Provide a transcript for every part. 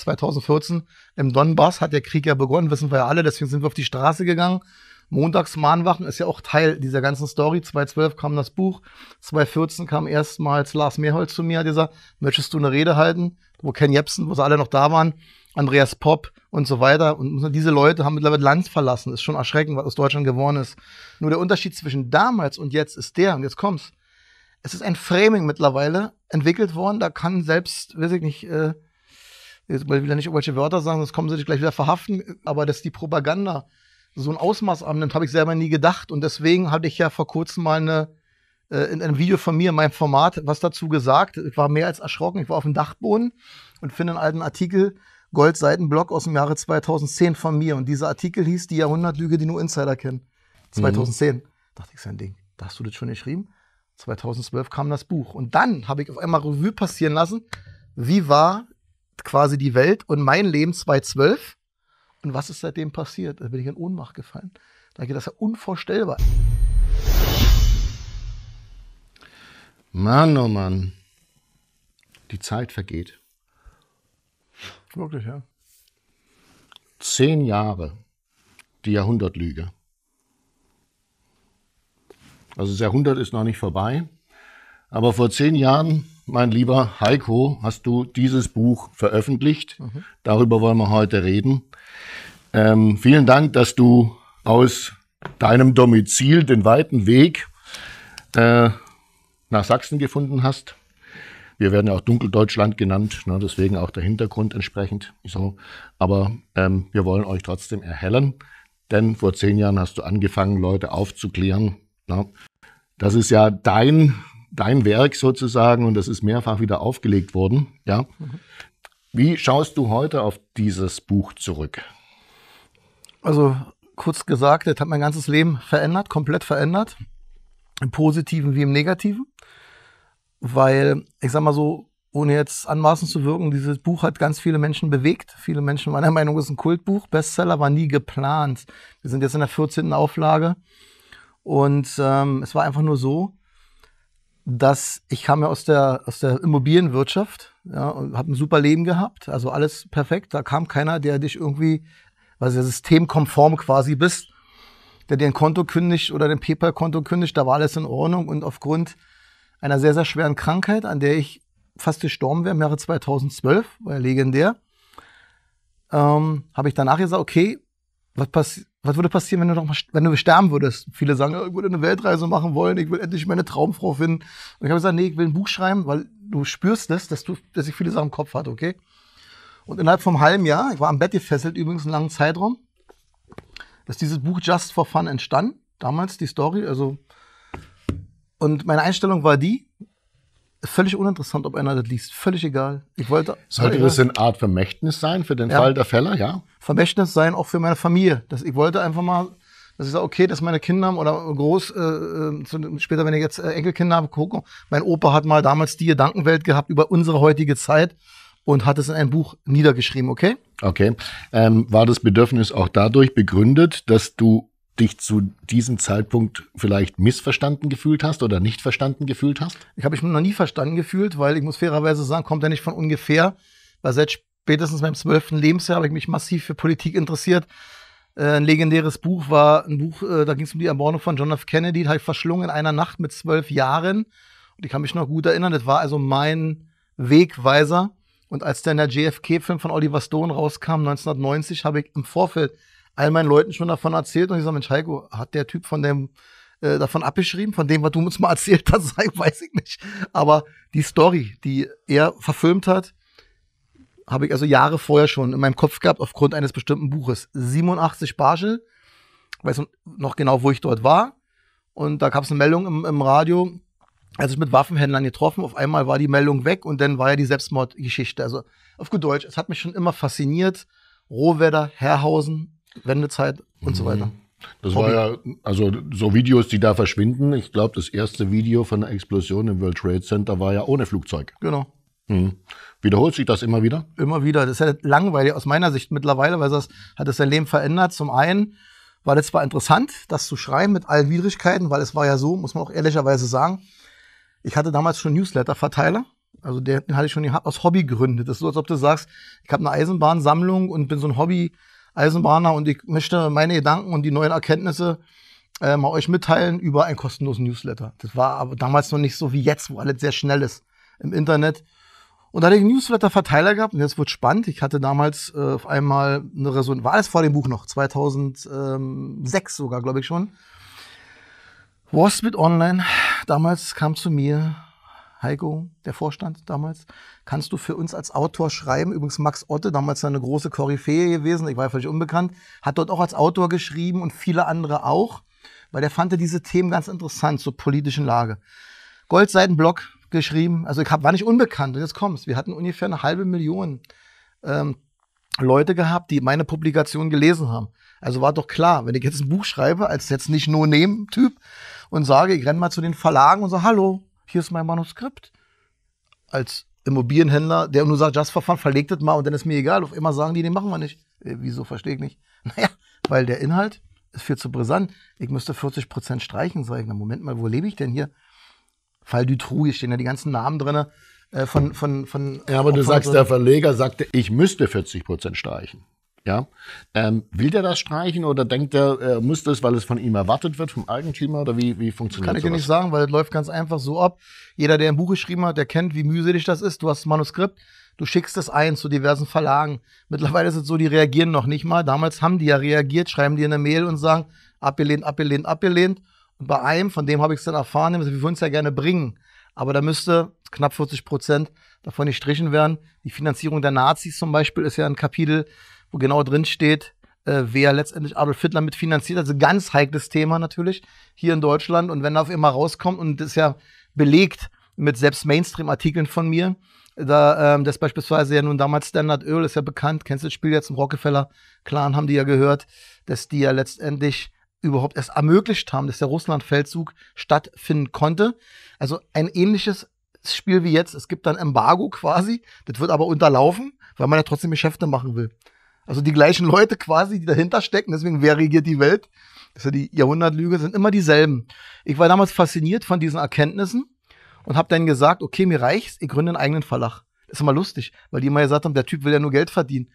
2014 im Donbass hat der Krieg ja begonnen, wissen wir ja alle, deswegen sind wir auf die Straße gegangen. Montags Mahnwachen ist ja auch Teil dieser ganzen Story. 2012 kam das Buch, 2014 kam erstmals Lars Mehrholz zu mir, dieser, möchtest du eine Rede halten? Wo Ken Jebsen, wo sie alle noch da waren, Andreas Popp und so weiter. Und diese Leute haben mittlerweile Land verlassen. Ist schon erschreckend, was aus Deutschland geworden ist. Nur der Unterschied zwischen damals und jetzt ist der, und jetzt kommt's. Es ist ein Framing mittlerweile entwickelt worden, da kann selbst, weiß ich nicht, äh, jetzt will wieder nicht irgendwelche Wörter sagen, sonst kommen sie dich gleich wieder verhaften, aber dass die Propaganda so ein Ausmaß annimmt, habe ich selber nie gedacht. Und deswegen hatte ich ja vor kurzem mal eine, äh, in einem Video von mir, in meinem Format, was dazu gesagt. Ich war mehr als erschrocken. Ich war auf dem Dachboden und finde einen alten Artikel, Goldseitenblock aus dem Jahre 2010 von mir. Und dieser Artikel hieß Die Jahrhundertlüge, die nur Insider kennen. 2010. Mhm. Dachte ich, sein Ding. Da hast du das schon geschrieben? 2012 kam das Buch. Und dann habe ich auf einmal Revue passieren lassen, wie war quasi die Welt und mein Leben 2012. Und was ist seitdem passiert? Da bin ich in Ohnmacht gefallen. Da geht das ja unvorstellbar. Mann, oh Mann. Die Zeit vergeht. Wirklich, ja. Zehn Jahre. Die Jahrhundertlüge. Also das Jahrhundert ist noch nicht vorbei. Aber vor zehn Jahren mein lieber Heiko, hast du dieses Buch veröffentlicht. Mhm. Darüber wollen wir heute reden. Ähm, vielen Dank, dass du aus deinem Domizil den weiten Weg äh, nach Sachsen gefunden hast. Wir werden ja auch Dunkeldeutschland genannt, ne, deswegen auch der Hintergrund entsprechend. So. Aber ähm, wir wollen euch trotzdem erhellen, denn vor zehn Jahren hast du angefangen, Leute aufzuklären. Ne. Das ist ja dein dein Werk sozusagen, und das ist mehrfach wieder aufgelegt worden, ja. Wie schaust du heute auf dieses Buch zurück? Also kurz gesagt, das hat mein ganzes Leben verändert, komplett verändert, im positiven wie im negativen, weil ich sag mal so, ohne jetzt anmaßend zu wirken, dieses Buch hat ganz viele Menschen bewegt. Viele Menschen, meiner Meinung nach, ist ein Kultbuch. Bestseller war nie geplant. Wir sind jetzt in der 14. Auflage. Und ähm, es war einfach nur so, dass ich kam ja aus der, aus der Immobilienwirtschaft ja, und habe ein super Leben gehabt, also alles perfekt. Da kam keiner, der dich irgendwie, weil also du systemkonform quasi bist, der dir ein Konto kündigt oder den PayPal-Konto kündigt, da war alles in Ordnung. Und aufgrund einer sehr, sehr schweren Krankheit, an der ich fast gestorben wäre im Jahre 2012, war ja legendär, ähm, habe ich danach gesagt, okay, was passiert? Was würde passieren, wenn du, noch mal, wenn du sterben würdest? Viele sagen, oh, ich würde eine Weltreise machen wollen, ich will endlich meine Traumfrau finden. Und ich habe gesagt, nee, ich will ein Buch schreiben, weil du spürst es, dass, du, dass ich viele Sachen im Kopf hatte, okay? Und innerhalb vom halben Jahr, ich war am Bett gefesselt, übrigens einen langen Zeitraum, dass dieses Buch Just for Fun entstand, damals die Story. Also, und meine Einstellung war die, Völlig uninteressant, ob einer das liest. Völlig egal. Ich wollte. Sollte das eine Art Vermächtnis sein für den ja. Fall der Fälle, ja? Vermächtnis sein auch für meine Familie. Das, ich wollte einfach mal, dass ich sage, okay, dass meine Kinder oder groß, äh, äh später, wenn ich jetzt äh, Enkelkinder habe, gucken. Mein Opa hat mal damals die Gedankenwelt gehabt über unsere heutige Zeit und hat es in ein Buch niedergeschrieben, okay? Okay. Ähm, war das Bedürfnis auch dadurch begründet, dass du dich zu diesem Zeitpunkt vielleicht missverstanden gefühlt hast oder nicht verstanden gefühlt hast? Ich habe mich noch nie verstanden gefühlt, weil ich muss fairerweise sagen, kommt ja nicht von ungefähr, weil seit spätestens meinem zwölften Lebensjahr habe ich mich massiv für Politik interessiert. Äh, ein legendäres Buch war ein Buch, äh, da ging es um die Ermordung von John F. Kennedy, habe ich verschlungen in einer Nacht mit zwölf Jahren. Und ich kann mich noch gut erinnern, das war also mein Wegweiser. Und als dann der JFK-Film von Oliver Stone rauskam, 1990, habe ich im Vorfeld all meinen Leuten schon davon erzählt und ich sage, Mensch, Heiko, hat der Typ von dem äh, davon abgeschrieben, von dem, was du uns mal erzählt hast, weiß ich nicht. Aber die Story, die er verfilmt hat, habe ich also Jahre vorher schon in meinem Kopf gehabt, aufgrund eines bestimmten Buches. 87 Barschel, weiß noch genau, wo ich dort war. Und da gab es eine Meldung im, im Radio, als ich mit Waffenhändlern getroffen. Auf einmal war die Meldung weg und dann war ja die Selbstmordgeschichte. Also auf gut Deutsch, es hat mich schon immer fasziniert. Rohwedder, Herrhausen, Wendezeit und mhm. so weiter. Mhm. Das Hobby. war ja, also so Videos, die da verschwinden. Ich glaube, das erste Video von der Explosion im World Trade Center war ja ohne Flugzeug. Genau. Mhm. Wiederholt sich das immer wieder? Immer wieder. Das ist ja langweilig aus meiner Sicht mittlerweile, weil das hat das Leben verändert. Zum einen war das zwar interessant, das zu schreiben mit allen Widrigkeiten, weil es war ja so, muss man auch ehrlicherweise sagen, ich hatte damals schon Newsletter-Verteiler. Also den hatte ich schon aus Hobby gegründet. Das ist so, als ob du sagst, ich habe eine Eisenbahnsammlung und bin so ein Hobby- Eisenbahner und ich möchte meine Gedanken und die neuen Erkenntnisse äh, mal euch mitteilen über einen kostenlosen Newsletter. Das war aber damals noch nicht so wie jetzt, wo alles sehr schnell ist im Internet. Und da hatte ich einen Newsletter-Verteiler gehabt und jetzt wird spannend. Ich hatte damals äh, auf einmal eine Resonanz, war alles vor dem Buch noch, 2006 sogar, glaube ich schon. Was mit Online, damals kam zu mir Heiko, der Vorstand damals, kannst du für uns als Autor schreiben? Übrigens Max Otte, damals eine große Koryphäe gewesen, ich war ja völlig unbekannt, hat dort auch als Autor geschrieben und viele andere auch, weil er fand diese Themen ganz interessant zur politischen Lage. Goldseitenblock geschrieben, also ich hab, war nicht unbekannt und jetzt kommst, wir hatten ungefähr eine halbe Million ähm, Leute gehabt, die meine Publikation gelesen haben. Also war doch klar, wenn ich jetzt ein Buch schreibe, als jetzt nicht nur nehmen Typ und sage, ich renne mal zu den Verlagen und sage, hallo, hier ist mein Manuskript. Als Immobilienhändler, der nur sagt, just for fun, verlegt es mal und dann ist mir egal. Auf immer sagen die, den machen wir nicht. Äh, wieso, verstehe ich nicht. Naja, weil der Inhalt ist viel zu brisant. Ich müsste 40 streichen, sage ich. Na, Moment mal, wo lebe ich denn hier? Fall Dutroux, hier stehen ja die ganzen Namen drin. Äh, von, von, von, ja, aber du sagst, der Verleger sagte, ich müsste 40 streichen. Ja. Ähm, will der das streichen oder denkt er, er muss das, weil es von ihm erwartet wird, vom Eigentümer oder wie, wie funktioniert das? Kann ich sowas? dir nicht sagen, weil es läuft ganz einfach so ab. Jeder, der ein Buch geschrieben hat, der kennt, wie mühselig das ist. Du hast das Manuskript, du schickst es ein zu diversen Verlagen. Mittlerweile ist es so, die reagieren noch nicht mal. Damals haben die ja reagiert, schreiben dir eine Mail und sagen, abgelehnt, abgelehnt, abgelehnt. Und bei einem, von dem habe ich es dann erfahren, also wir würden es ja gerne bringen. Aber da müsste knapp 40 Prozent davon gestrichen werden. Die Finanzierung der Nazis zum Beispiel ist ja ein Kapitel, wo genau drin steht, äh, wer letztendlich Adolf Hitler mitfinanziert. Also ganz heikles Thema natürlich hier in Deutschland. Und wenn da auf immer rauskommt, und das ist ja belegt mit selbst Mainstream-Artikeln von mir, da, ähm, das beispielsweise ja nun damals Standard Öl ist ja bekannt, kennst du das Spiel jetzt im Rockefeller-Clan, haben die ja gehört, dass die ja letztendlich überhaupt erst ermöglicht haben, dass der Russlandfeldzug stattfinden konnte. Also ein ähnliches Spiel wie jetzt. Es gibt dann Embargo quasi. Das wird aber unterlaufen, weil man ja trotzdem Geschäfte machen will. Also die gleichen Leute quasi, die dahinter stecken. Deswegen, wer regiert die Welt? Das ist ja die Jahrhundertlüge, sind immer dieselben. Ich war damals fasziniert von diesen Erkenntnissen und habe dann gesagt, okay, mir reicht's, ich gründe einen eigenen Verlag. Das ist immer lustig, weil die immer gesagt haben, der Typ will ja nur Geld verdienen.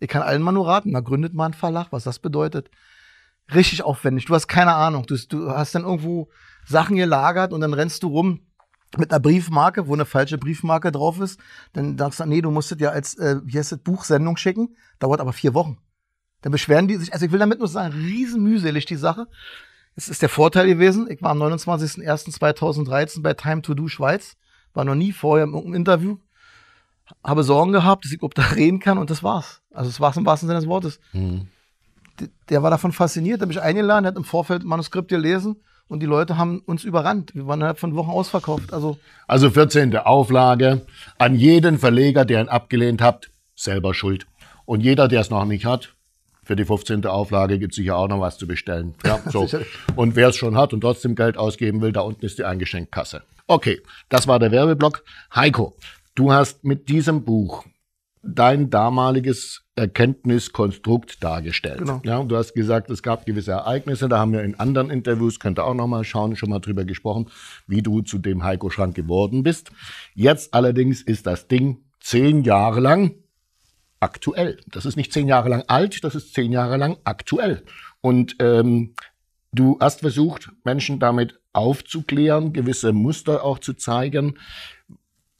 ich kann allen mal nur raten, da gründet mal einen Verlag, was das bedeutet. Richtig aufwendig, du hast keine Ahnung. Du, du hast dann irgendwo Sachen gelagert und dann rennst du rum mit einer Briefmarke, wo eine falsche Briefmarke drauf ist, dann sagst du, nee, du musst musstet ja als, äh, wie heißt das, Buchsendung schicken, dauert aber vier Wochen. Dann beschweren die sich, also ich will damit nur sagen, riesenmühselig die Sache. Es ist der Vorteil gewesen, ich war am 29.01.2013 bei Time to Do Schweiz, war noch nie vorher in irgendeinem Interview, habe Sorgen gehabt, dass ich ob da reden kann und das war's. Also das war's im wahrsten Sinne des Wortes. Mhm. Der, der war davon fasziniert, hat mich eingeladen, hat im Vorfeld Manuskript gelesen, und die Leute haben uns überrannt. Wir waren innerhalb von Wochen ausverkauft. Also, also 14. Auflage. An jeden Verleger, der ihn abgelehnt habt, selber schuld. Und jeder, der es noch nicht hat, für die 15. Auflage gibt es sicher auch noch was zu bestellen. Ja, so. und wer es schon hat und trotzdem Geld ausgeben will, da unten ist die Eingeschenkkasse. Okay, das war der Werbeblock. Heiko, du hast mit diesem Buch dein damaliges Erkenntniskonstrukt dargestellt. Genau. Ja, und du hast gesagt, es gab gewisse Ereignisse, da haben wir in anderen Interviews, könnt ihr auch nochmal schauen, schon mal drüber gesprochen, wie du zu dem Heiko Schrank geworden bist. Jetzt allerdings ist das Ding zehn Jahre lang aktuell. Das ist nicht zehn Jahre lang alt, das ist zehn Jahre lang aktuell. Und ähm, du hast versucht, Menschen damit aufzuklären, gewisse Muster auch zu zeigen.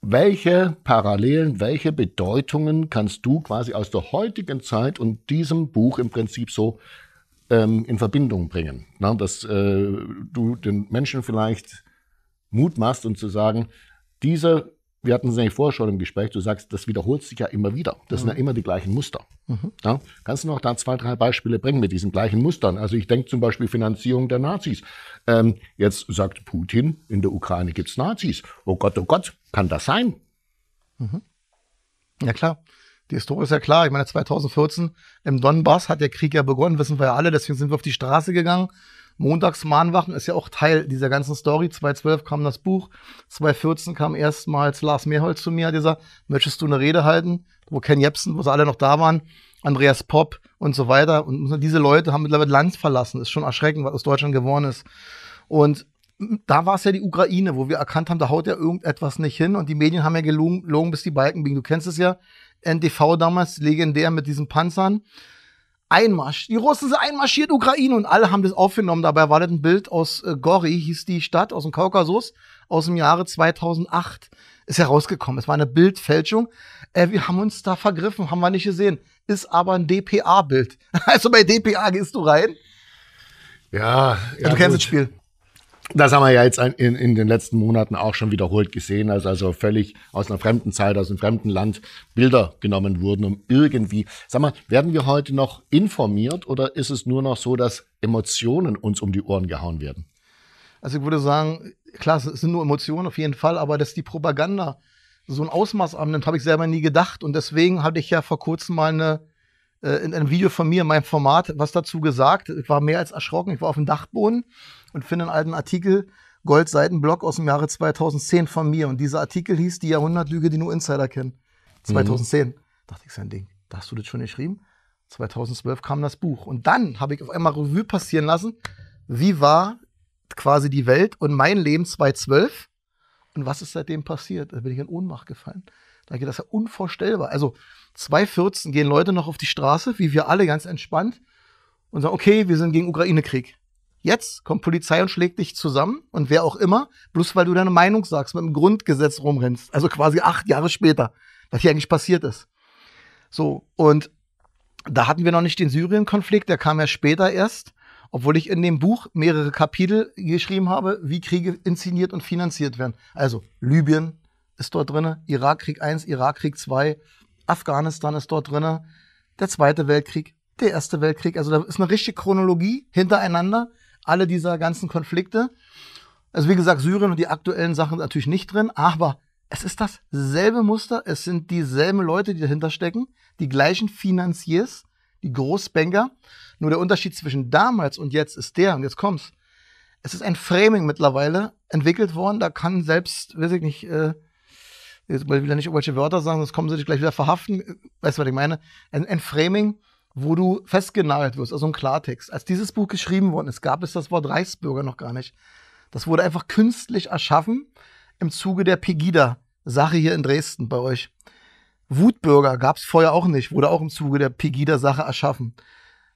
Welche Parallelen, welche Bedeutungen kannst du quasi aus der heutigen Zeit und diesem Buch im Prinzip so ähm, in Verbindung bringen? Na, dass äh, du den Menschen vielleicht Mut machst und zu sagen, diese wir hatten es eigentlich vorher schon im Gespräch, du sagst, das wiederholt sich ja immer wieder. Das mhm. sind ja mhm. immer die gleichen Muster. Mhm. Ja? Kannst du noch da zwei, drei Beispiele bringen mit diesen gleichen Mustern? Also ich denke zum Beispiel Finanzierung der Nazis. Ähm, jetzt sagt Putin, in der Ukraine gibt es Nazis. Oh Gott, oh Gott, kann das sein? Mhm. Ja klar. Die Historie ist ja klar. Ich meine, 2014 im Donbass hat der Krieg ja begonnen, wissen wir ja alle. Deswegen sind wir auf die Straße gegangen Montagsmahnwachen ist ja auch Teil dieser ganzen Story. 2012 kam das Buch, 2014 kam erstmals Lars Mehrholz zu mir, dieser Möchtest du eine Rede halten? Wo Ken Jebsen, wo sie alle noch da waren, Andreas Popp und so weiter. Und diese Leute haben mittlerweile Land verlassen. Ist schon erschreckend, was aus Deutschland geworden ist. Und da war es ja die Ukraine, wo wir erkannt haben, da haut ja irgendetwas nicht hin und die Medien haben ja gelogen, bis die Balken biegen. Du kennst es ja, NTV damals, legendär mit diesen Panzern Einmarsch. Die Russen sind einmarschiert, Ukraine, und alle haben das aufgenommen. Dabei war das ein Bild aus äh, Gori, hieß die Stadt aus dem Kaukasus, aus dem Jahre 2008 ist herausgekommen. Es war eine Bildfälschung. Äh, wir haben uns da vergriffen, haben wir nicht gesehen. Ist aber ein DPA-Bild. Also bei DPA gehst du rein. Ja, ja, ja also du kennst gut. das Spiel. Das haben wir ja jetzt in, in, den letzten Monaten auch schon wiederholt gesehen, als also völlig aus einer fremden Zeit, aus einem fremden Land Bilder genommen wurden, um irgendwie, sag mal, werden wir heute noch informiert oder ist es nur noch so, dass Emotionen uns um die Ohren gehauen werden? Also ich würde sagen, klar, es sind nur Emotionen auf jeden Fall, aber dass die Propaganda so ein Ausmaß annimmt, habe ich selber nie gedacht und deswegen hatte ich ja vor kurzem mal eine, äh, in einem Video von mir in meinem Format was dazu gesagt. Ich war mehr als erschrocken, ich war auf dem Dachboden und finde einen alten Artikel, Goldseitenblock aus dem Jahre 2010 von mir. Und dieser Artikel hieß Die Jahrhundertlüge, die nur Insider kennen. 2010. Mhm. Dachte ich, ist ein Ding. Da hast du das schon geschrieben? 2012 kam das Buch. Und dann habe ich auf einmal Revue passieren lassen, wie war quasi die Welt und mein Leben 2012 und was ist seitdem passiert. Da bin ich in Ohnmacht gefallen. Da geht das ist ja unvorstellbar. Also 2014 gehen Leute noch auf die Straße, wie wir alle ganz entspannt und sagen, okay, wir sind gegen Ukraine-Krieg. Jetzt kommt Polizei und schlägt dich zusammen und wer auch immer, bloß weil du deine Meinung sagst, mit dem Grundgesetz rumrennst. Also quasi acht Jahre später, was hier eigentlich passiert ist. So, und da hatten wir noch nicht den Syrien-Konflikt, der kam ja später erst, obwohl ich in dem Buch mehrere Kapitel geschrieben habe, wie Kriege inszeniert und finanziert werden. Also Libyen ist dort drin, Irakkrieg 1, Irakkrieg 2, Afghanistan ist dort drin, der Zweite Weltkrieg, der Erste Weltkrieg. Also da ist eine richtige Chronologie hintereinander alle dieser ganzen Konflikte. Also wie gesagt, Syrien und die aktuellen Sachen natürlich nicht drin, aber es ist dasselbe Muster, es sind dieselben Leute, die dahinter stecken, die gleichen Finanziers, die Großbanker. Nur der Unterschied zwischen damals und jetzt ist der, und jetzt kommt's, es ist ein Framing mittlerweile entwickelt worden, da kann selbst, weiß ich nicht, äh, jetzt will ich wieder nicht irgendwelche Wörter sagen, sonst kommen sie dich gleich wieder verhaften, äh, weißt du, was ich meine? Ein, ein Framing, wo du festgenagelt wirst, also ein Klartext. Als dieses Buch geschrieben worden ist, gab es das Wort Reichsbürger noch gar nicht. Das wurde einfach künstlich erschaffen im Zuge der Pegida-Sache hier in Dresden bei euch. Wutbürger gab es vorher auch nicht, wurde auch im Zuge der Pegida-Sache erschaffen.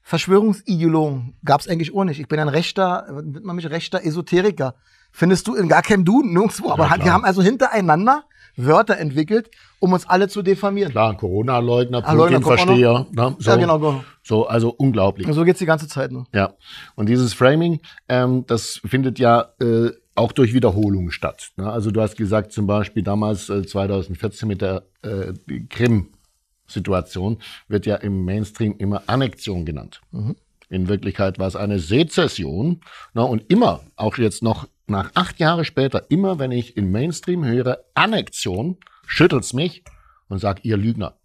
Verschwörungsideologen gab es eigentlich auch nicht. Ich bin ein rechter, nennt man mich rechter Esoteriker. Findest du in gar keinem Duden nirgendwo. aber klar. die haben also hintereinander Wörter entwickelt, um uns alle zu diffamieren. Klar, Corona-Leugner, ah, Putin-Versteher. Ne? So, ja, genau, So, also unglaublich. So geht es die ganze Zeit. Ne? Ja. Und dieses Framing, ähm, das findet ja äh, auch durch Wiederholung statt. Ne? Also du hast gesagt, zum Beispiel damals äh, 2014 mit der äh, Krim-Situation wird ja im Mainstream immer Annexion genannt. Mhm. In Wirklichkeit war es eine Sezession. Na, ne? und immer, auch jetzt noch nach acht Jahren später, immer wenn ich im Mainstream höre, Annexion, schüttelt's mich und sagt, ihr Lügner.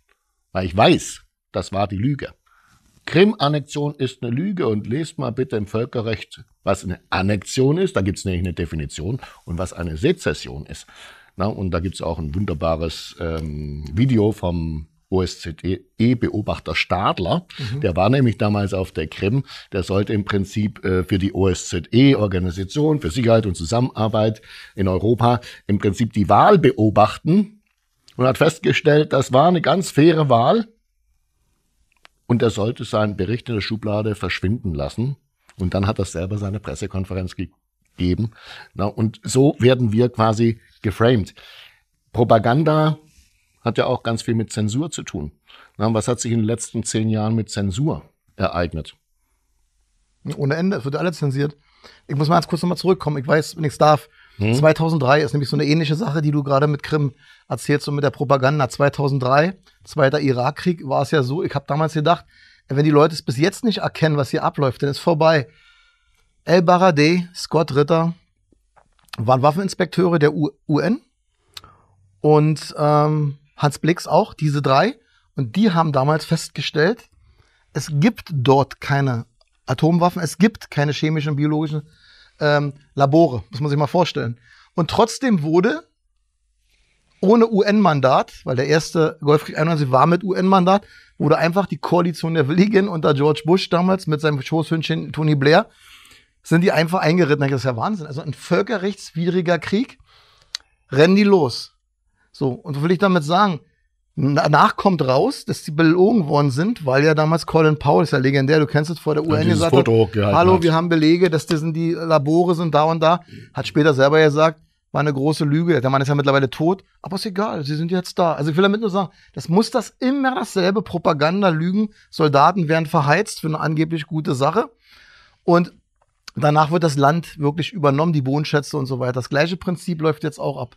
Weil ich weiß, das war die Lüge. Krim-Annexion ist eine Lüge und lest mal bitte im Völkerrecht, was eine Annexion ist. Da gibt's nämlich eine Definition und was eine Sezession ist. Na, und da gibt's auch ein wunderbares ähm, Video vom OSZE-Beobachter e, Stadler, mhm. der war nämlich damals auf der Krim, der sollte im Prinzip äh, für die OSZE, Organisation für Sicherheit und Zusammenarbeit in Europa, im Prinzip die Wahl beobachten und hat festgestellt, das war eine ganz faire Wahl und er sollte seinen Bericht in der Schublade verschwinden lassen und dann hat er selber seine Pressekonferenz gegeben. Na, und so werden wir quasi geframed. Propaganda hat ja auch ganz viel mit Zensur zu tun. Na, was hat sich in den letzten zehn Jahren mit Zensur ereignet? Ohne Ende, es wird alles zensiert. Ich muss mal ganz kurz nochmal zurückkommen. Ich weiß, wenn ich es darf. Hm? 2003 ist nämlich so eine ähnliche Sache, die du gerade mit Krim erzählst und mit der Propaganda. 2003, zweiter Irakkrieg, war es ja so, ich habe damals gedacht, wenn die Leute es bis jetzt nicht erkennen, was hier abläuft, dann ist vorbei. El Baradei, Scott Ritter, waren Waffeninspekteure der UN und ähm, Hans Blix auch, diese drei. Und die haben damals festgestellt, es gibt dort keine Atomwaffen, es gibt keine chemischen und biologischen ähm, Labore, muss man sich mal vorstellen. Und trotzdem wurde ohne UN-Mandat, weil der erste Golfkrieg 91 war mit UN-Mandat, wurde einfach die Koalition der Willigen unter George Bush damals mit seinem Schoßhündchen Tony Blair, sind die einfach eingeritten. Das ist ja Wahnsinn. Also ein völkerrechtswidriger Krieg, rennen die los. So, und was will ich damit sagen? Danach kommt raus, dass sie belogen worden sind, weil ja damals Colin Powell ist ja legendär, du kennst es vor der UN gesagt hat, hallo, hat. wir haben Belege, dass das sind die Labore sind da und da, hat später selber gesagt, war eine große Lüge. Der Mann ist ja mittlerweile tot, aber ist egal, sie sind jetzt da. Also ich will damit nur sagen, das muss das immer dasselbe Propaganda lügen. Soldaten werden verheizt für eine angeblich gute Sache und danach wird das Land wirklich übernommen, die Bodenschätze und so weiter. Das gleiche Prinzip läuft jetzt auch ab.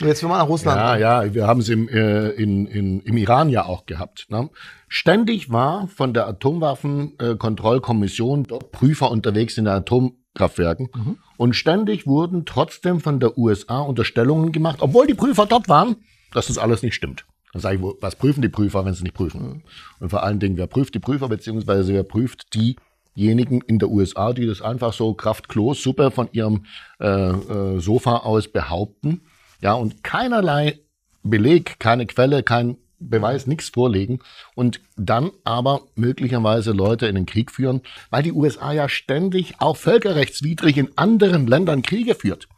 Jetzt will man nach Russland. Ja, ja, wir haben es im, äh, in, in, im Iran ja auch gehabt. Ne? Ständig war von der Atomwaffenkontrollkommission äh, dort Prüfer unterwegs in den Atomkraftwerken. Mhm. Und ständig wurden trotzdem von der USA Unterstellungen gemacht, obwohl die Prüfer dort waren, dass das alles nicht stimmt. Dann sage ich, was prüfen die Prüfer, wenn sie nicht prüfen? Mhm. Und vor allen Dingen, wer prüft die Prüfer, beziehungsweise wer prüft die diejenigen in der USA, die das einfach so kraftlos super von ihrem äh, äh, Sofa aus behaupten. Ja, und keinerlei Beleg, keine Quelle, kein Beweis, nichts vorlegen und dann aber möglicherweise Leute in den Krieg führen, weil die USA ja ständig auch völkerrechtswidrig in anderen Ländern Kriege führt.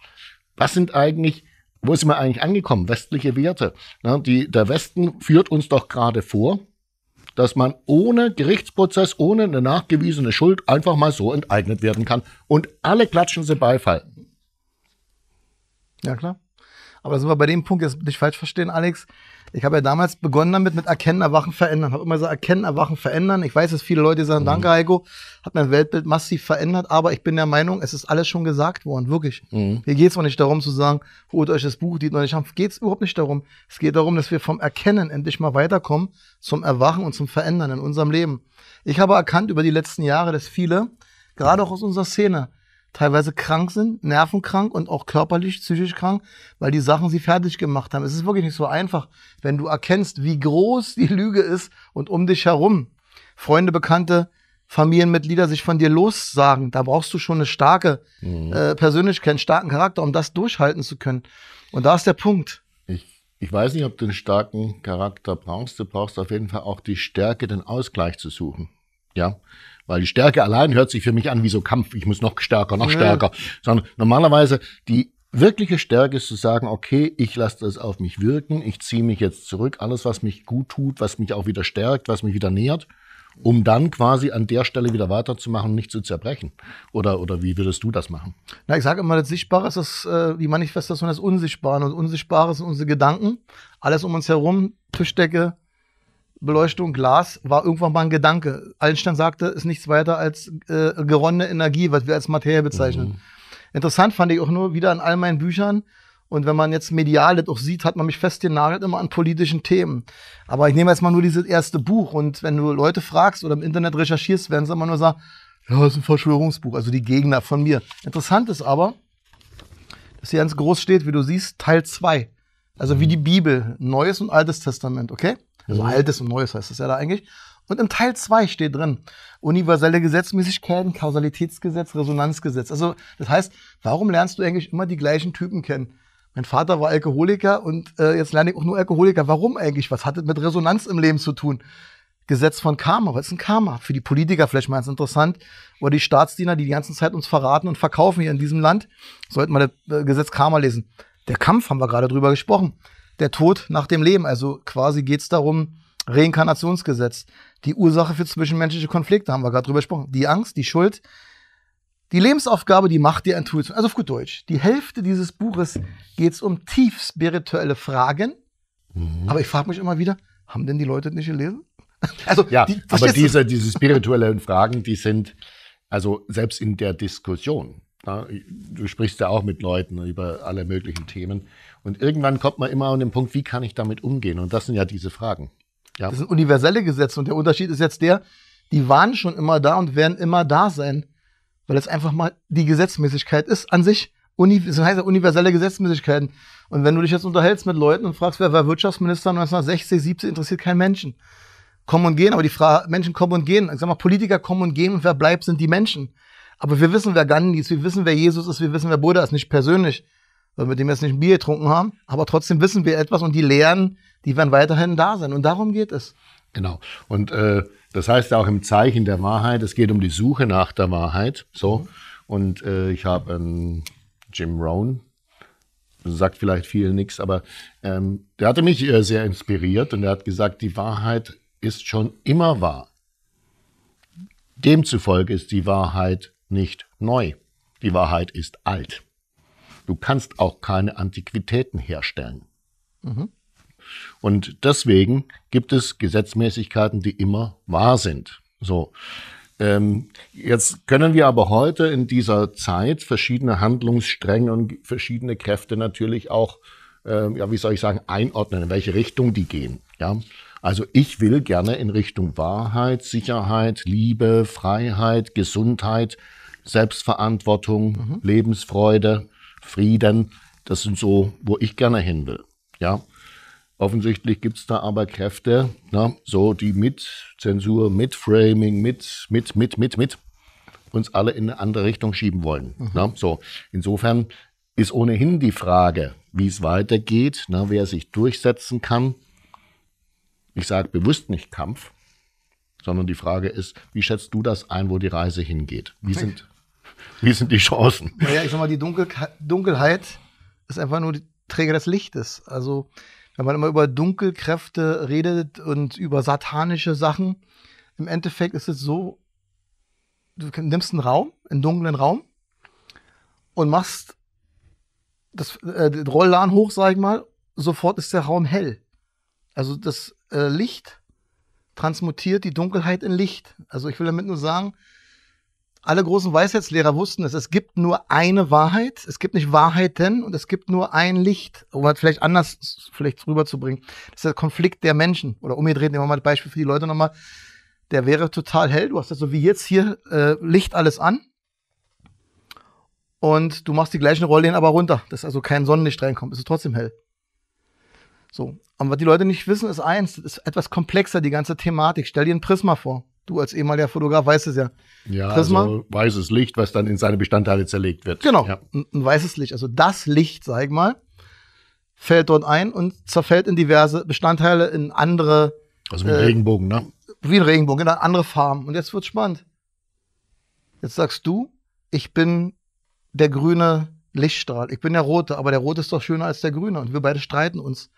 Was sind eigentlich, wo sind wir eigentlich angekommen? Westliche Werte. Na, die, der Westen führt uns doch gerade vor, dass man ohne Gerichtsprozess, ohne eine nachgewiesene Schuld einfach mal so enteignet werden kann. Und alle klatschen sie Beifall. Ja, klar. Aber sind wir bei dem Punkt, jetzt nicht falsch verstehen, Alex. Ich habe ja damals begonnen damit mit Erkennen, Erwachen, Verändern. Habe immer so Erkennen, Erwachen, Verändern. Ich weiß, dass viele Leute sagen, mhm. danke Heiko, hat mein Weltbild massiv verändert, aber ich bin der Meinung, es ist alles schon gesagt worden, wirklich. Mhm. Hier geht es auch nicht darum zu sagen, holt euch das Buch, die noch nicht haben. Geht es überhaupt nicht darum. Es geht darum, dass wir vom Erkennen endlich mal weiterkommen zum Erwachen und zum Verändern in unserem Leben. Ich habe erkannt über die letzten Jahre, dass viele, gerade auch aus unserer Szene, teilweise krank sind, nervenkrank und auch körperlich, psychisch krank, weil die Sachen sie fertig gemacht haben. Es ist wirklich nicht so einfach, wenn du erkennst, wie groß die Lüge ist und um dich herum Freunde, Bekannte, Familienmitglieder sich von dir lossagen. Da brauchst du schon eine starke mhm. äh, Persönlichkeit, einen starken Charakter, um das durchhalten zu können. Und da ist der Punkt. Ich, ich weiß nicht, ob du einen starken Charakter brauchst. Du brauchst auf jeden Fall auch die Stärke, den Ausgleich zu suchen. Ja, weil die Stärke allein hört sich für mich an wie so Kampf, ich muss noch stärker, noch stärker. Ja. Sondern normalerweise die wirkliche Stärke ist zu sagen, okay, ich lasse das auf mich wirken, ich ziehe mich jetzt zurück, alles, was mich gut tut, was mich auch wieder stärkt, was mich wieder nähert, um dann quasi an der Stelle wieder weiterzumachen, und nicht zu zerbrechen. Oder, oder wie würdest du das machen? Na, ich sage immer, das Sichtbare ist das, äh, die Manifestation des Unsichtbaren und Unsichtbares sind unsere Gedanken, alles um uns herum, Tischdecke, Beleuchtung, Glas, war irgendwann mal ein Gedanke. Einstein sagte, ist nichts weiter als äh, geronnene Energie, was wir als Materie bezeichnen. Mhm. Interessant fand ich auch nur wieder in all meinen Büchern, und wenn man jetzt medial das auch sieht, hat man mich festgenagelt immer an politischen Themen. Aber ich nehme jetzt mal nur dieses erste Buch und wenn du Leute fragst oder im Internet recherchierst, werden sie immer nur sagen, ja, das ist ein Verschwörungsbuch, also die Gegner von mir. Interessant ist aber, dass hier ganz groß steht, wie du siehst, Teil 2. Also wie die Bibel, Neues und Altes Testament, okay? Also mhm. Altes und Neues heißt das ja da eigentlich. Und im Teil 2 steht drin, universelle Gesetzmäßigkeiten, Kausalitätsgesetz, Resonanzgesetz. Also das heißt, warum lernst du eigentlich immer die gleichen Typen kennen? Mein Vater war Alkoholiker und äh, jetzt lerne ich auch nur Alkoholiker. Warum eigentlich? Was hat das mit Resonanz im Leben zu tun? Gesetz von Karma. Was ist ein Karma? Für die Politiker vielleicht mal ganz interessant. Oder die Staatsdiener, die die ganze Zeit uns verraten und verkaufen hier in diesem Land. Sollten wir das äh, Gesetz Karma lesen. Der Kampf haben wir gerade drüber gesprochen der Tod nach dem Leben. Also quasi geht es darum, Reinkarnationsgesetz. Die Ursache für zwischenmenschliche Konflikte haben wir gerade drüber gesprochen. Die Angst, die Schuld, die Lebensaufgabe, die Macht der Intuition. Also auf gut Deutsch. Die Hälfte dieses Buches geht es um tief spirituelle Fragen. Mhm. Aber ich frage mich immer wieder, haben denn die Leute nicht gelesen? Also, ja, die, aber diese, diese spirituellen Fragen, die sind also selbst in der Diskussion na, du sprichst ja auch mit Leuten über alle möglichen Themen. Und irgendwann kommt man immer an den Punkt, wie kann ich damit umgehen? Und das sind ja diese Fragen. Ja. Das sind universelle Gesetze. Und der Unterschied ist jetzt der, die waren schon immer da und werden immer da sein. Weil es einfach mal die Gesetzmäßigkeit ist an sich. Uni, das heißt ja universelle Gesetzmäßigkeiten. Und wenn du dich jetzt unterhältst mit Leuten und fragst, wer war Wirtschaftsminister 1960, 70, interessiert keinen Menschen. Kommen und gehen, aber die Frage, Menschen kommen und gehen. Ich sag mal, Politiker kommen und gehen und wer bleibt, sind die Menschen. Aber wir wissen, wer Gandhi ist, wir wissen, wer Jesus ist, wir wissen, wer Buddha ist, nicht persönlich, weil wir dem jetzt nicht ein Bier getrunken haben, aber trotzdem wissen wir etwas und die Lehren, die werden weiterhin da sein. Und darum geht es. Genau. Und äh, das heißt auch im Zeichen der Wahrheit, es geht um die Suche nach der Wahrheit. So. Mhm. Und äh, ich habe ähm, Jim Rohn, sagt vielleicht vielen nichts, aber ähm, der hatte mich äh, sehr inspiriert und er hat gesagt, die Wahrheit ist schon immer wahr. Demzufolge ist die Wahrheit nicht neu. Die Wahrheit ist alt. Du kannst auch keine Antiquitäten herstellen. Mhm. Und deswegen gibt es Gesetzmäßigkeiten, die immer wahr sind. So. Ähm, jetzt können wir aber heute in dieser Zeit verschiedene Handlungsstränge und verschiedene Kräfte natürlich auch, äh, ja, wie soll ich sagen, einordnen, in welche Richtung die gehen. Ja. Also ich will gerne in Richtung Wahrheit, Sicherheit, Liebe, Freiheit, Gesundheit, Selbstverantwortung, mhm. Lebensfreude, Frieden. Das sind so, wo ich gerne hin will. Ja. Offensichtlich gibt's da aber Kräfte, na, ne, so die mit Zensur, mit Framing, mit, mit, mit, mit, mit uns alle in eine andere Richtung schieben wollen. Mhm. Na, ne, so. Insofern ist ohnehin die Frage, wie es weitergeht, na, ne, wer sich durchsetzen kann. Ich sage bewusst nicht Kampf, sondern die Frage ist, wie schätzt du das ein, wo die Reise hingeht? Wie sind, wie sind die Chancen? Naja, ich sag mal, die Dunkel Dunkelheit ist einfach nur die Träger des Lichtes. Also, wenn man immer über Dunkelkräfte redet und über satanische Sachen, im Endeffekt ist es so, du nimmst einen Raum, einen dunklen Raum und machst das äh, Rollladen hoch, sag ich mal, sofort ist der Raum hell. Also das äh, Licht transmutiert die Dunkelheit in Licht. Also ich will damit nur sagen, alle großen Weisheitslehrer wussten es. Es gibt nur eine Wahrheit. Es gibt nicht Wahrheiten und es gibt nur ein Licht. Um das halt vielleicht anders vielleicht rüberzubringen. Das ist der Konflikt der Menschen. Oder umgedreht, nehmen wir mal das Beispiel für die Leute nochmal. Der wäre total hell. Du hast also wie jetzt hier äh, Licht alles an. Und du machst die gleichen Rollläden aber runter, dass also kein Sonnenlicht reinkommt. Es ist trotzdem hell. So. Und was die Leute nicht wissen, ist eins, das ist etwas komplexer, die ganze Thematik. Stell dir ein Prisma vor. Du als ehemaliger Fotograf weißt es ja. Ja, Prisma, also weißes Licht, was dann in seine Bestandteile zerlegt wird. Genau, ja. ein, ein weißes Licht. Also das Licht, sag ich mal, fällt dort ein und zerfällt in diverse Bestandteile, in andere. Also wie ein äh, Regenbogen, ne? Wie ein Regenbogen, in andere Farben. Und jetzt wird's spannend. Jetzt sagst du, ich bin der grüne Lichtstrahl. Ich bin der rote, aber der rote ist doch schöner als der grüne. Und wir beide streiten uns.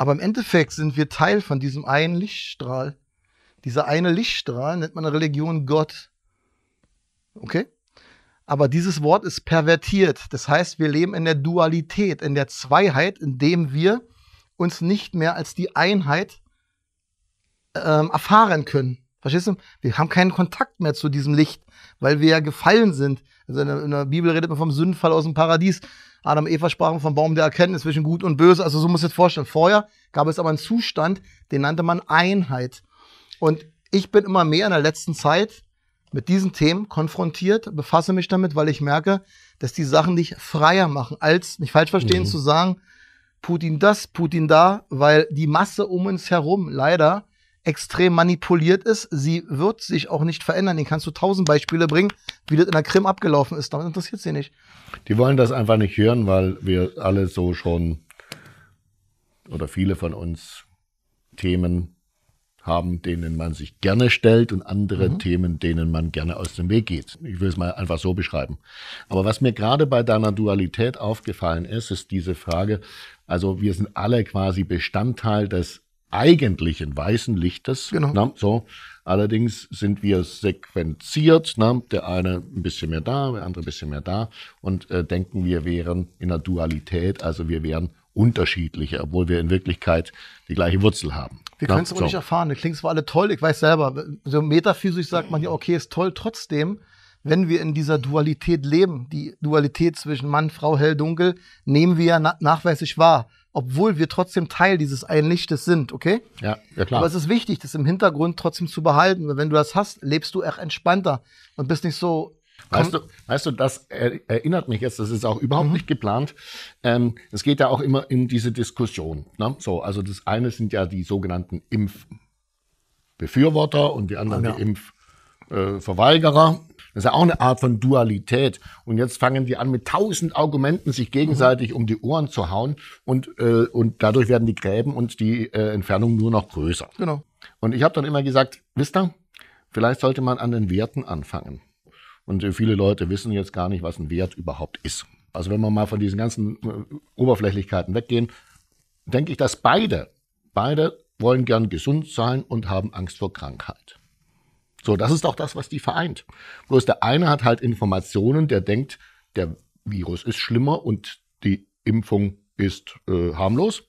Aber im Endeffekt sind wir Teil von diesem einen Lichtstrahl. Dieser eine Lichtstrahl nennt man Religion Gott. Okay? Aber dieses Wort ist pervertiert. Das heißt, wir leben in der Dualität, in der Zweiheit, indem wir uns nicht mehr als die Einheit ähm, erfahren können. Verstehst du? Wir haben keinen Kontakt mehr zu diesem Licht, weil wir ja gefallen sind. Also in der, in der Bibel redet man vom Sündenfall aus dem Paradies. Adam und Eva sprachen vom Baum der Erkenntnis zwischen Gut und Böse. Also so muss ich es vorstellen. Vorher gab es aber einen Zustand, den nannte man Einheit. Und ich bin immer mehr in der letzten Zeit mit diesen Themen konfrontiert, befasse mich damit, weil ich merke, dass die Sachen dich freier machen, als nicht falsch verstehen mhm. zu sagen, Putin das, Putin da, weil die Masse um uns herum leider extrem manipuliert ist. Sie wird sich auch nicht verändern. Den kannst du tausend Beispiele bringen, wie das in der Krim abgelaufen ist. Damit interessiert sie nicht. Die wollen das einfach nicht hören, weil wir alle so schon oder viele von uns Themen haben, denen man sich gerne stellt und andere mhm. Themen, denen man gerne aus dem Weg geht. Ich will es mal einfach so beschreiben. Aber was mir gerade bei deiner Dualität aufgefallen ist, ist diese Frage, also wir sind alle quasi Bestandteil des eigentlichen weißen Lichtes. Genau. Na, ne? so. Allerdings sind wir sequenziert. Na, ne? der eine ein bisschen mehr da, der andere ein bisschen mehr da. Und äh, denken, wir wären in einer Dualität, also wir wären unterschiedliche, obwohl wir in Wirklichkeit die gleiche Wurzel haben. Wir ne? können es aber so. nicht erfahren. Das klingt zwar alle toll, ich weiß selber. So metaphysisch sagt man ja, okay, ist toll. Trotzdem, wenn wir in dieser Dualität leben, die Dualität zwischen Mann, Frau, hell, dunkel, nehmen wir ja nachweislich wahr obwohl wir trotzdem Teil dieses einen Lichtes sind, okay? Ja, ja klar. Aber es ist wichtig, das im Hintergrund trotzdem zu behalten. weil wenn du das hast, lebst du echt entspannter und bist nicht so. Weißt du, weißt du, das erinnert mich jetzt, das ist auch überhaupt mhm. nicht geplant. Ähm, es geht ja auch immer in diese Diskussion. Ne? So, also das eine sind ja die sogenannten Impfbefürworter und die anderen ja. die Impfverweigerer. Das ist ja auch eine Art von Dualität. Und jetzt fangen die an, mit tausend Argumenten sich gegenseitig mhm. um die Ohren zu hauen und, äh, und dadurch werden die Gräben und die äh, Entfernung nur noch größer. Genau. Und ich habe dann immer gesagt, wisst ihr, vielleicht sollte man an den Werten anfangen. Und äh, viele Leute wissen jetzt gar nicht, was ein Wert überhaupt ist. Also wenn wir mal von diesen ganzen äh, Oberflächlichkeiten weggehen, denke ich, dass beide, beide wollen gern gesund sein und haben Angst vor Krankheit. So, das ist auch das, was die vereint. Bloß der eine hat halt Informationen, der denkt, der Virus ist schlimmer und die Impfung ist äh, harmlos.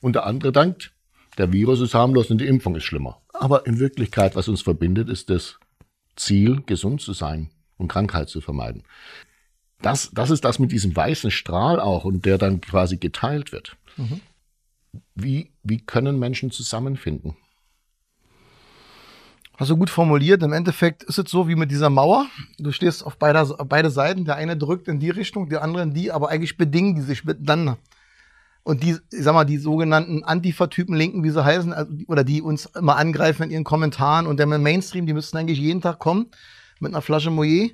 Und der andere denkt, der Virus ist harmlos und die Impfung ist schlimmer. Aber in Wirklichkeit, was uns verbindet, ist das Ziel, gesund zu sein und Krankheit zu vermeiden. Das, das ist das mit diesem weißen Strahl auch und der dann quasi geteilt wird. Mhm. Wie, wie können Menschen zusammenfinden? Hast du gut formuliert. Im Endeffekt ist es so wie mit dieser Mauer. Du stehst auf, beider, beide Seiten. Der eine drückt in die Richtung, der andere in die, aber eigentlich bedingen die sich miteinander. Und die, ich sag mal, die sogenannten Antifa-Typen, Linken, wie sie heißen, also oder die uns immer angreifen in ihren Kommentaren und der Mainstream, die müssten eigentlich jeden Tag kommen mit einer Flasche Moyer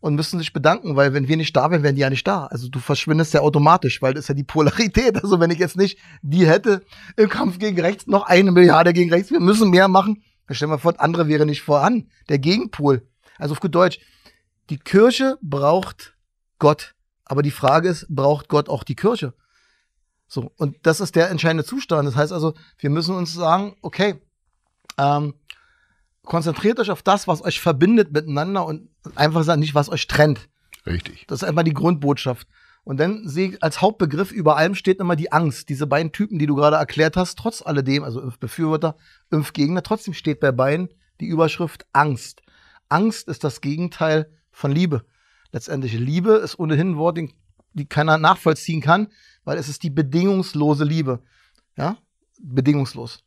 und müssen sich bedanken, weil wenn wir nicht da wären, wären die ja nicht da. Also du verschwindest ja automatisch, weil das ist ja die Polarität. Also wenn ich jetzt nicht die hätte im Kampf gegen rechts, noch eine Milliarde gegen rechts, wir müssen mehr machen, Stell mal vor, andere wäre nicht voran. Der Gegenpol. Also auf gut Deutsch. Die Kirche braucht Gott. Aber die Frage ist, braucht Gott auch die Kirche? So. Und das ist der entscheidende Zustand. Das heißt also, wir müssen uns sagen, okay, ähm, konzentriert euch auf das, was euch verbindet miteinander und einfach sagen, nicht, was euch trennt. Richtig. Das ist einfach die Grundbotschaft. Und dann sehe ich als Hauptbegriff über allem steht immer die Angst. Diese beiden Typen, die du gerade erklärt hast, trotz alledem, also Impfbefürworter, Impfgegner, trotzdem steht bei beiden die Überschrift Angst. Angst ist das Gegenteil von Liebe. Letztendlich Liebe ist ohnehin ein Wort, den, die keiner nachvollziehen kann, weil es ist die bedingungslose Liebe. Ja? Bedingungslos.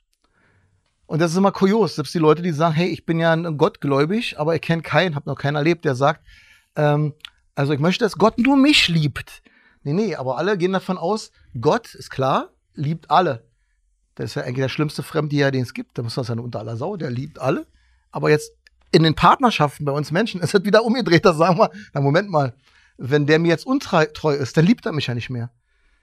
Und das ist immer kurios. Selbst die Leute, die sagen, hey, ich bin ja ein Gottgläubig, aber ich kenne keinen, habe noch keinen erlebt, der sagt, ähm, also ich möchte, dass Gott nur mich liebt. Nee, nee, aber alle gehen davon aus, Gott ist klar, liebt alle. Das ist ja eigentlich der schlimmste Fremdjahr, den es gibt. Da muss man sagen, unter aller Sau, der liebt alle. Aber jetzt in den Partnerschaften bei uns Menschen es wird wieder umgedreht. Da sagen wir, na Moment mal, wenn der mir jetzt untreu ist, dann liebt er mich ja nicht mehr.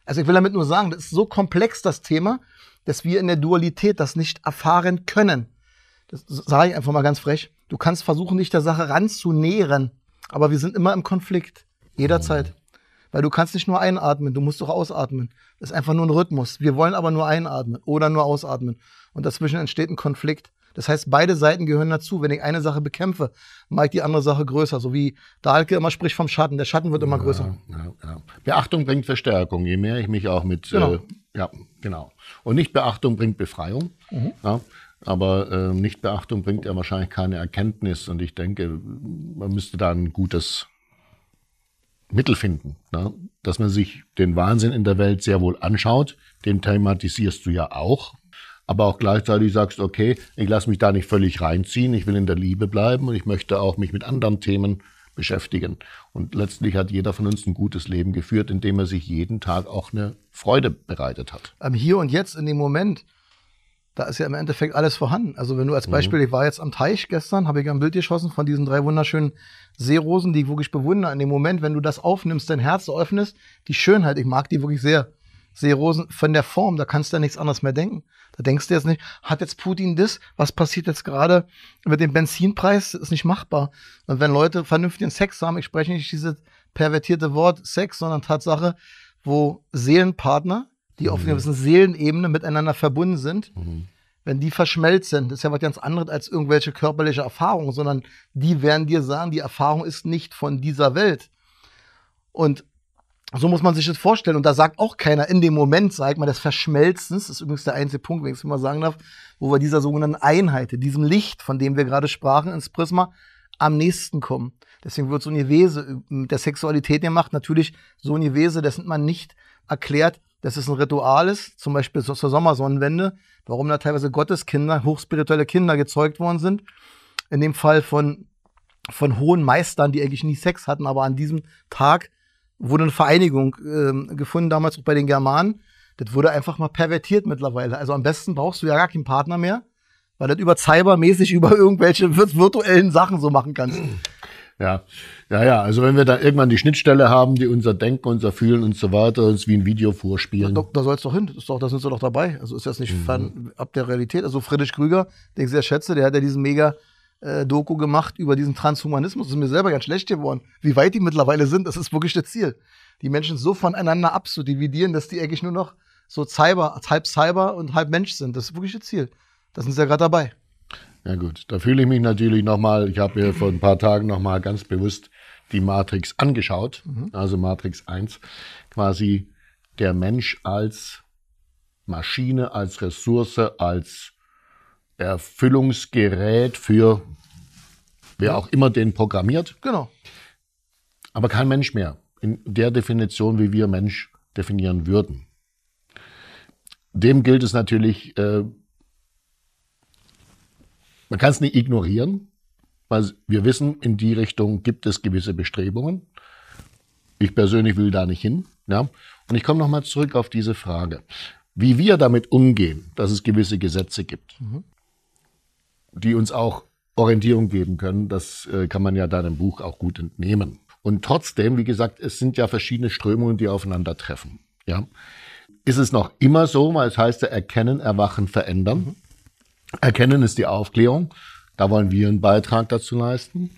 Also ich will damit nur sagen, das ist so komplex, das Thema, dass wir in der Dualität das nicht erfahren können. Das sage ich einfach mal ganz frech. Du kannst versuchen, dich der Sache ranzunähern, aber wir sind immer im Konflikt. Jederzeit. Weil du kannst nicht nur einatmen, du musst auch ausatmen. Das ist einfach nur ein Rhythmus. Wir wollen aber nur einatmen oder nur ausatmen. Und dazwischen entsteht ein Konflikt. Das heißt, beide Seiten gehören dazu. Wenn ich eine Sache bekämpfe, mache ich die andere Sache größer. So wie Dahlke immer spricht vom Schatten. Der Schatten wird immer größer. Ja, ja. Beachtung bringt Verstärkung. Je mehr ich mich auch mit. Äh, genau. Äh, ja, genau. Und Nichtbeachtung bringt Befreiung. Mhm. aber äh, Nichtbeachtung bringt ja wahrscheinlich keine Erkenntnis. Und ich denke, man müsste da ein gutes Mittel finden, ne? dass man sich den Wahnsinn in der Welt sehr wohl anschaut, den thematisierst du ja auch, aber auch gleichzeitig sagst, okay, ich lasse mich da nicht völlig reinziehen, ich will in der Liebe bleiben und ich möchte auch mich mit anderen Themen beschäftigen. Und letztlich hat jeder von uns ein gutes Leben geführt, indem er sich jeden Tag auch eine Freude bereitet hat. Hier und Jetzt, in dem Moment, da ist ja im Endeffekt alles vorhanden. Also wenn du als mhm. Beispiel, mhm. ich war jetzt am Teich gestern, habe ich ein Bild geschossen von diesen drei wunderschönen Seerosen, die ich wirklich bewundere. In dem Moment, wenn du das aufnimmst, dein Herz öffnest, die Schönheit, ich mag die wirklich sehr. Seerosen von der Form, da kannst du ja nichts anderes mehr denken. Da denkst du jetzt nicht, hat jetzt Putin das? Was passiert jetzt gerade mit dem Benzinpreis? Das ist nicht machbar. Und wenn Leute vernünftigen Sex haben, ich spreche nicht dieses pervertierte Wort Sex, sondern Tatsache, wo Seelenpartner die auf mhm. einer gewissen Seelenebene miteinander verbunden sind. Mhm. Wenn die verschmelzen, das ist ja was ganz anderes als irgendwelche körperliche Erfahrungen, sondern die werden dir sagen, die Erfahrung ist nicht von dieser Welt. Und so muss man sich das vorstellen. Und da sagt auch keiner in dem Moment, sag ich mal, des Verschmelzens, ist übrigens der einzige Punkt, wenn ich es mal sagen darf, wo wir dieser sogenannten Einheit, diesem Licht, von dem wir gerade sprachen, ins Prisma, am nächsten kommen. Deswegen wird so ein Gewese der Sexualität gemacht. Natürlich so ein Gewese, dessen man nicht erklärt, dass es ein Ritual ist, zum Beispiel zur Sommersonnenwende, warum da teilweise Gotteskinder, hochspirituelle Kinder gezeugt worden sind. In dem Fall von, von hohen Meistern, die eigentlich nie Sex hatten, aber an diesem Tag wurde eine Vereinigung äh, gefunden, damals auch bei den Germanen. Das wurde einfach mal pervertiert mittlerweile. Also am besten brauchst du ja gar keinen Partner mehr, weil du das über cybermäßig über irgendwelche virtuellen Sachen so machen kannst. Ja, ja, ja. Also wenn wir da irgendwann die Schnittstelle haben, die unser Denken, unser Fühlen und so weiter uns wie ein Video vorspielen. Da, da soll es doch hin. Ist doch, da sind sie doch dabei. Also ist das nicht mhm. fern ab der Realität. Also Friedrich Krüger, den ich sehr schätze, der hat ja diesen mega äh, Doku gemacht über diesen Transhumanismus. Das ist mir selber ganz schlecht geworden. Wie weit die mittlerweile sind, das ist wirklich das Ziel. Die Menschen so voneinander abzudividieren, dass die eigentlich nur noch so Cyber, halb Cyber und halb Mensch sind. Das ist wirklich das Ziel. Da sind sie ja gerade dabei. Ja gut, da fühle ich mich natürlich nochmal, ich habe mir vor ein paar Tagen nochmal ganz bewusst die Matrix angeschaut, mhm. also Matrix 1, quasi der Mensch als Maschine, als Ressource, als Erfüllungsgerät für wer ja. auch immer den programmiert. Genau. Aber kein Mensch mehr. In der Definition, wie wir Mensch definieren würden. Dem gilt es natürlich, äh, man kann es nicht ignorieren, weil wir wissen, in die Richtung gibt es gewisse Bestrebungen. Ich persönlich will da nicht hin. Ja? Und ich komme nochmal zurück auf diese Frage, wie wir damit umgehen, dass es gewisse Gesetze gibt, mhm. die uns auch Orientierung geben können. Das äh, kann man ja deinem Buch auch gut entnehmen. Und trotzdem, wie gesagt, es sind ja verschiedene Strömungen, die aufeinandertreffen. Ja? Ist es noch immer so, weil es heißt ja erkennen, erwachen, verändern? Mhm. Erkennen ist die Aufklärung. Da wollen wir einen Beitrag dazu leisten.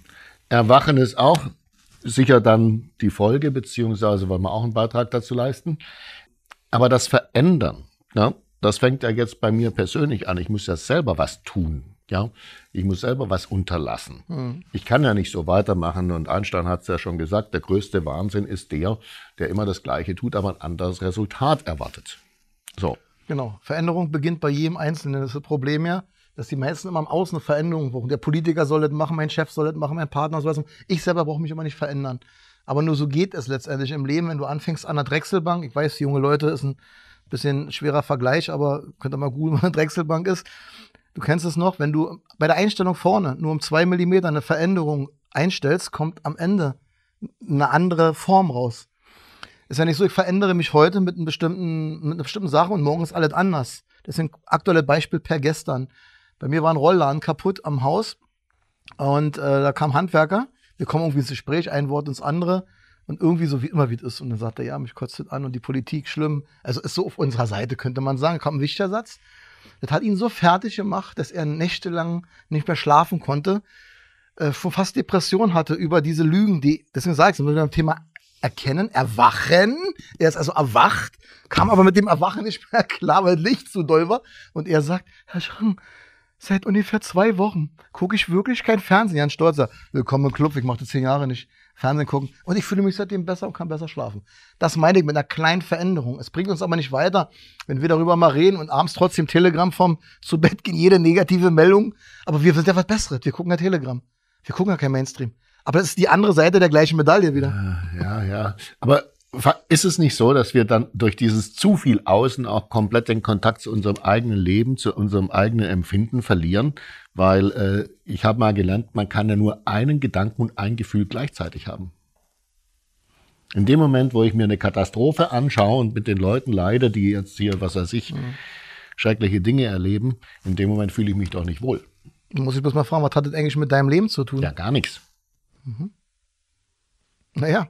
Erwachen ist auch sicher dann die Folge, beziehungsweise wollen wir auch einen Beitrag dazu leisten. Aber das Verändern, ja, das fängt ja jetzt bei mir persönlich an. Ich muss ja selber was tun. Ja, ich muss selber was unterlassen. Mhm. Ich kann ja nicht so weitermachen. Und Einstein hat es ja schon gesagt, der größte Wahnsinn ist der, der immer das Gleiche tut, aber ein anderes Resultat erwartet. So, Genau. Veränderung beginnt bei jedem Einzelnen. Das ist das Problem ja, dass die meisten immer am im Außen Veränderungen brauchen. Der Politiker soll das machen, mein Chef soll das machen, mein Partner soll das machen. Ich selber brauche mich immer nicht verändern. Aber nur so geht es letztendlich im Leben, wenn du anfängst an der Drechselbank. Ich weiß, junge Leute ist ein bisschen schwerer Vergleich, aber könnt ihr mal googeln, was eine Drechselbank ist. Du kennst es noch, wenn du bei der Einstellung vorne nur um zwei Millimeter eine Veränderung einstellst, kommt am Ende eine andere Form raus. Ist ja nicht so, ich verändere mich heute mit, einem bestimmten, mit einer bestimmten Sache und morgen ist alles anders. Das Deswegen aktuelle Beispiel per gestern. Bei mir war ein Rollladen kaputt am Haus und äh, da kam Handwerker. Wir kommen irgendwie ins Gespräch, ein Wort ins andere und irgendwie so wie immer wie es ist. Und dann sagt er, ja, mich kotzt das an und die Politik schlimm. Also ist so auf unserer Seite, könnte man sagen. Kam ein wichtiger Satz. Das hat ihn so fertig gemacht, dass er nächtelang nicht mehr schlafen konnte, äh, fast Depression hatte über diese Lügen, die, deswegen sage ich es, beim Thema erkennen, erwachen. Er ist also erwacht, kam aber mit dem Erwachen nicht mehr klar, weil Licht zu doll war. Und er sagt, Herr Schang, seit ungefähr zwei Wochen gucke ich wirklich kein Fernsehen. Jan Stolzer, willkommen im Club, ich machte zehn Jahre nicht Fernsehen gucken. Und ich fühle mich seitdem besser und kann besser schlafen. Das meine ich mit einer kleinen Veränderung. Es bringt uns aber nicht weiter, wenn wir darüber mal reden und abends trotzdem Telegram vom zu Bett gehen, jede negative Meldung. Aber wir sind ja was Besseres. Wir gucken ja Telegram. Wir gucken ja kein Mainstream. Aber das ist die andere Seite der gleichen Medaille wieder. Ah, ja, ja. Aber ist es nicht so, dass wir dann durch dieses zu viel Außen auch komplett den Kontakt zu unserem eigenen Leben, zu unserem eigenen Empfinden verlieren? Weil äh, ich habe mal gelernt, man kann ja nur einen Gedanken und ein Gefühl gleichzeitig haben. In dem Moment, wo ich mir eine Katastrophe anschaue und mit den Leuten leide, die jetzt hier, was weiß ich, mhm. schreckliche Dinge erleben, in dem Moment fühle ich mich doch nicht wohl. Muss ich bloß mal fragen, was hat das eigentlich mit deinem Leben zu tun? Ja, gar nichts. Mhm. Naja,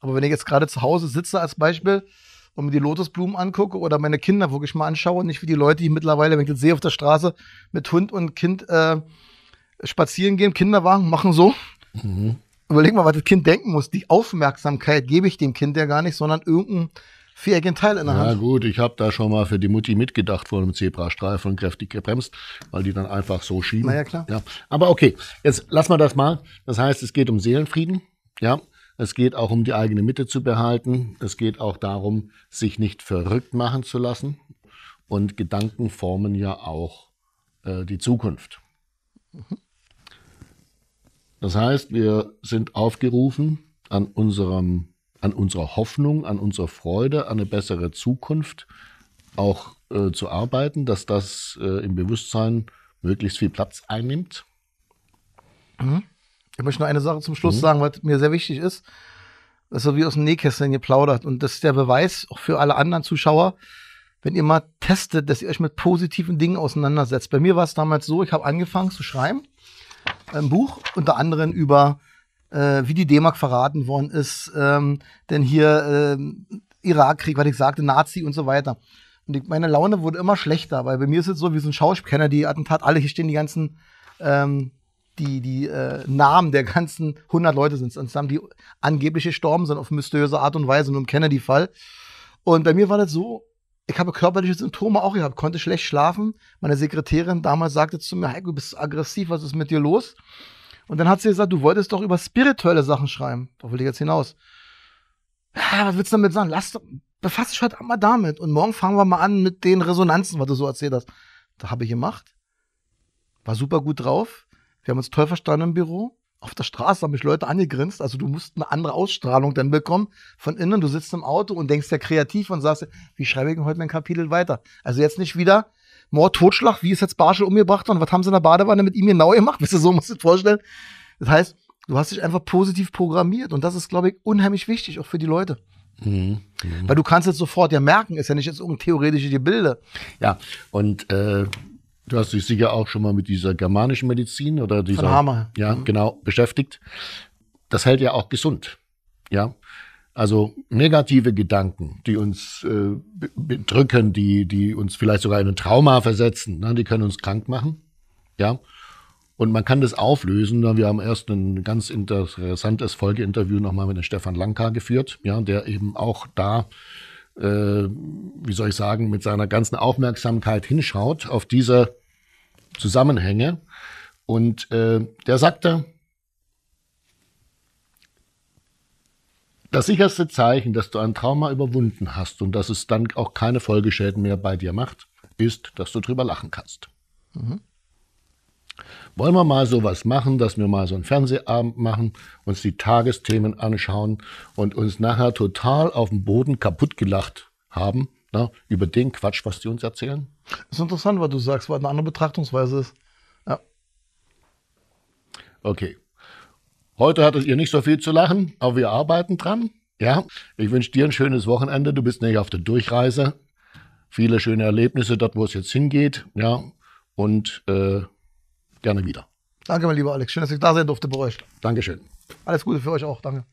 aber wenn ich jetzt gerade zu Hause sitze als Beispiel und mir die Lotusblumen angucke oder meine Kinder wirklich mal anschaue, nicht wie die Leute, die mittlerweile, wenn ich das sehe auf der Straße, mit Hund und Kind äh, spazieren gehen, Kinderwagen machen so. Mhm. Überleg mal, was das Kind denken muss. Die Aufmerksamkeit gebe ich dem Kind ja gar nicht, sondern irgendein viereckigen Teil in der Hand. Na gut, ich habe da schon mal für die Mutti mitgedacht vor einem Zebrastreifen und kräftig gebremst, weil die dann einfach so schieben. Na ja, klar. Ja. Aber okay, jetzt lassen wir das mal. Das heißt, es geht um Seelenfrieden, ja. Es geht auch um die eigene Mitte zu behalten. Es geht auch darum, sich nicht verrückt machen zu lassen. Und Gedanken formen ja auch äh, die Zukunft. Mhm. Das heißt, wir sind aufgerufen, an unserem an unserer Hoffnung, an unserer Freude, an eine bessere Zukunft auch äh, zu arbeiten, dass das äh, im Bewusstsein möglichst viel Platz einnimmt. Mhm. Ich möchte nur eine Sache zum Schluss mhm. sagen, was mir sehr wichtig ist. dass ist so wie aus dem Nähkästchen geplaudert. Und das ist der Beweis auch für alle anderen Zuschauer, wenn ihr mal testet, dass ihr euch mit positiven Dingen auseinandersetzt. Bei mir war es damals so, ich habe angefangen zu schreiben, ein Buch, unter anderem über äh, wie die D-Mark verraten worden ist, ähm, denn hier äh, Irakkrieg, was ich sagte, Nazi und so weiter. Und ich, meine Laune wurde immer schlechter, weil bei mir ist es so wie so ein Schauspieler, die Attentat, alle hier stehen die ganzen, ähm, die, die äh, Namen der ganzen 100 Leute sind zusammen, die angeblich gestorben sind auf mysteriöse Art und Weise, nur im Kennedy-Fall. Und bei mir war das so, ich habe körperliche Symptome auch gehabt, konnte schlecht schlafen. Meine Sekretärin damals sagte zu mir, Heiko, du bist aggressiv, was ist mit dir los? Und dann hat sie gesagt, du wolltest doch über spirituelle Sachen schreiben. Da wollte ich jetzt hinaus. Ja, was willst du damit sagen? Lass, doch, befass dich heute halt mal damit. Und morgen fangen wir mal an mit den Resonanzen, was du so erzählt hast. Da habe ich gemacht. War super gut drauf. Wir haben uns toll verstanden im Büro. Auf der Straße haben mich Leute angegrinst. Also du musst eine andere Ausstrahlung dann bekommen von innen. Du sitzt im Auto und denkst ja kreativ und sagst, wie schreibe ich denn heute mein Kapitel weiter? Also jetzt nicht wieder, Mord, Totschlag, wie ist jetzt Barschel umgebracht worden, was haben sie in der Badewanne mit ihm genau gemacht, weißt du, so musst du dir vorstellen. Das heißt, du hast dich einfach positiv programmiert und das ist, glaube ich, unheimlich wichtig, auch für die Leute. Mhm. Weil du kannst jetzt sofort ja merken, ist ja nicht jetzt irgendein theoretisches Gebilde. Ja, und äh, du hast dich sicher auch schon mal mit dieser germanischen Medizin oder dieser. Von Hammer. Ja, mhm. genau, beschäftigt. Das hält ja auch gesund. Ja, also negative Gedanken, die uns äh, bedrücken, die, die uns vielleicht sogar in ein Trauma versetzen, ne? die können uns krank machen. Ja. Und man kann das auflösen. Ne? Wir haben erst ein ganz interessantes Folgeinterview nochmal mit dem Stefan Lanka geführt, ja, der eben auch da äh, wie soll ich sagen, mit seiner ganzen Aufmerksamkeit hinschaut auf diese Zusammenhänge. Und äh, der sagte, Das sicherste Zeichen, dass du ein Trauma überwunden hast und dass es dann auch keine Folgeschäden mehr bei dir macht, ist, dass du drüber lachen kannst. Mhm. Wollen wir mal sowas machen, dass wir mal so einen Fernsehabend machen, uns die Tagesthemen anschauen und uns nachher total auf dem Boden kaputt gelacht haben, na, ne, über den Quatsch, was die uns erzählen? Das Ist interessant, was du sagst, weil eine andere Betrachtungsweise ist. Ja. Okay. Heute hattet ihr nicht so viel zu lachen, aber wir arbeiten dran. Ja, ich wünsche dir ein schönes Wochenende. Du bist nicht auf der Durchreise. Viele schöne Erlebnisse dort, wo es jetzt hingeht. Ja, und äh, gerne wieder. Danke, mein lieber Alex. Schön, dass ich da sein durfte bei euch. Dankeschön. Alles Gute für euch auch. Danke.